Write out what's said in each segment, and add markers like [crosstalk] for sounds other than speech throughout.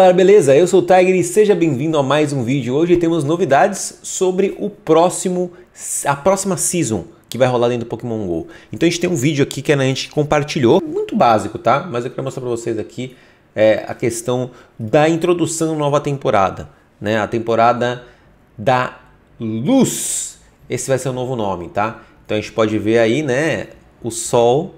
Olá, beleza? Eu sou o Tiger e seja bem-vindo a mais um vídeo. Hoje temos novidades sobre o próximo, a próxima season que vai rolar dentro do Pokémon GO. Então a gente tem um vídeo aqui que a gente compartilhou, muito básico, tá? Mas eu quero mostrar para vocês aqui é, a questão da introdução nova temporada, né? A temporada da luz. Esse vai ser o novo nome, tá? Então a gente pode ver aí, né, o Sol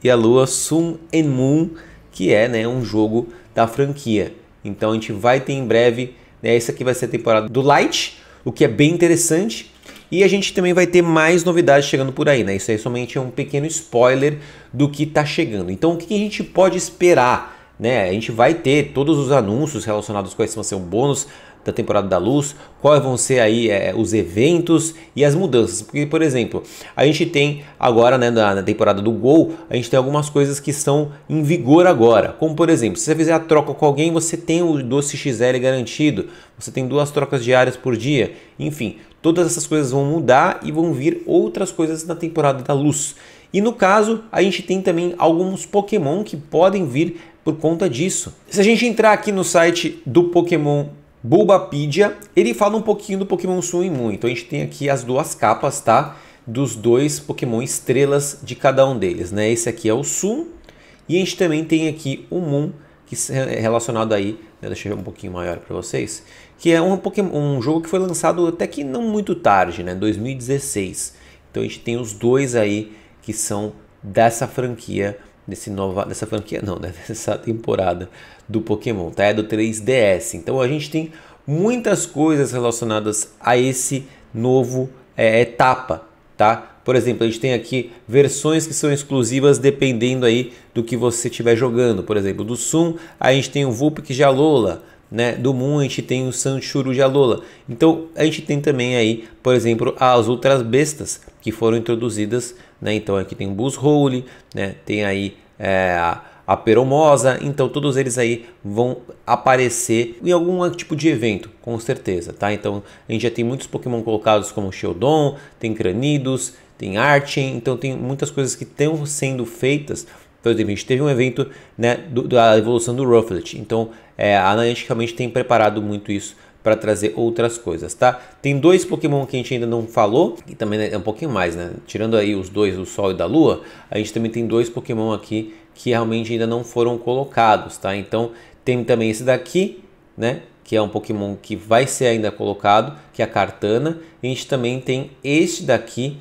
e a Lua, Sun and Moon, que é, né, um jogo da franquia. Então a gente vai ter em breve, né, essa aqui vai ser a temporada do Light, o que é bem interessante. E a gente também vai ter mais novidades chegando por aí, né? Isso aí é somente é um pequeno spoiler do que está chegando. Então o que a gente pode esperar? Né? A gente vai ter todos os anúncios relacionados com ser um bônus, da temporada da luz, quais vão ser aí é, os eventos e as mudanças. Porque, por exemplo, a gente tem agora, né, na, na, temporada do Gol, a gente tem algumas coisas que estão em vigor agora. Como, por exemplo, se você fizer a troca com alguém, você tem o doce XL garantido, você tem duas trocas diárias por dia. Enfim, todas essas coisas vão mudar e vão vir outras coisas na temporada da luz. E no caso, a gente tem também alguns Pokémon que podem vir por conta disso. Se a gente entrar aqui no site do Pokémon Bulbapedia, ele fala um pouquinho do Pokémon Sun e Moon. Então a gente tem aqui as duas capas, tá? Dos dois Pokémon estrelas de cada um deles, né? Esse aqui é o Sun e a gente também tem aqui o Moon, que é relacionado aí, né? deixa eu ver um pouquinho maior para vocês, que é um, Pokémon, um jogo que foi lançado até que não muito tarde, né? 2016. Então a gente tem os dois aí que são dessa franquia desse nova, dessa franquia não, né? [laughs] dessa temporada do Pokémon, tá? É do 3DS. Então a gente tem muitas coisas relacionadas a esse novo é, etapa, tá? Por exemplo, a gente tem aqui versões que são exclusivas dependendo aí do que você estiver jogando. Por exemplo, do Sun, a gente tem o Vulpix de Alola, né? Do Moon, a gente tem o Sanchuru de Alola. Então, a gente tem também aí, por exemplo, as outras bestas que foram introduzidas, né? Então, aqui tem o Buzz Hole, né? Tem aí é, a peromosa, então todos eles aí vão aparecer em algum tipo de evento, com certeza, tá? Então a gente já tem muitos Pokémon colocados como Sheldon, tem Cranidos, tem Archen, então tem muitas coisas que estão sendo feitas. Por exemplo, então, a gente teve um evento né, do, da evolução do Rufflet, então é, a Niantic realmente tem preparado muito isso para trazer outras coisas, tá? Tem dois Pokémon que a gente ainda não falou, e também né, é um pouquinho mais, né? Tirando aí os dois, do Sol e da Lua, a gente também tem dois Pokémon aqui que realmente ainda não foram colocados, tá? Então tem também esse daqui, né? Que é um Pokémon que vai ser ainda colocado, que é a Cartana. E a gente também tem este daqui,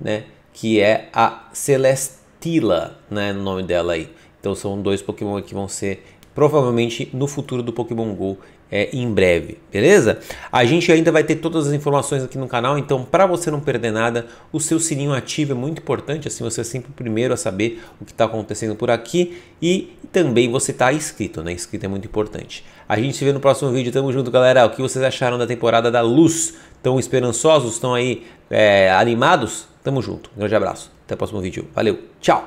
né? Que é a Celestila, né? O nome dela aí. Então são dois Pokémon que vão ser provavelmente no futuro do Pokémon Go é, em breve, beleza? A gente ainda vai ter todas as informações aqui no canal, então para você não perder nada, o seu sininho ativo é muito importante, assim você é sempre o primeiro a saber o que está acontecendo por aqui e também você está inscrito, né? Inscrito é muito importante. A gente se vê no próximo vídeo, tamo junto galera, o que vocês acharam da temporada da Luz? Estão esperançosos? Estão aí é, animados? Tamo junto, um grande abraço, até o próximo vídeo, valeu, tchau!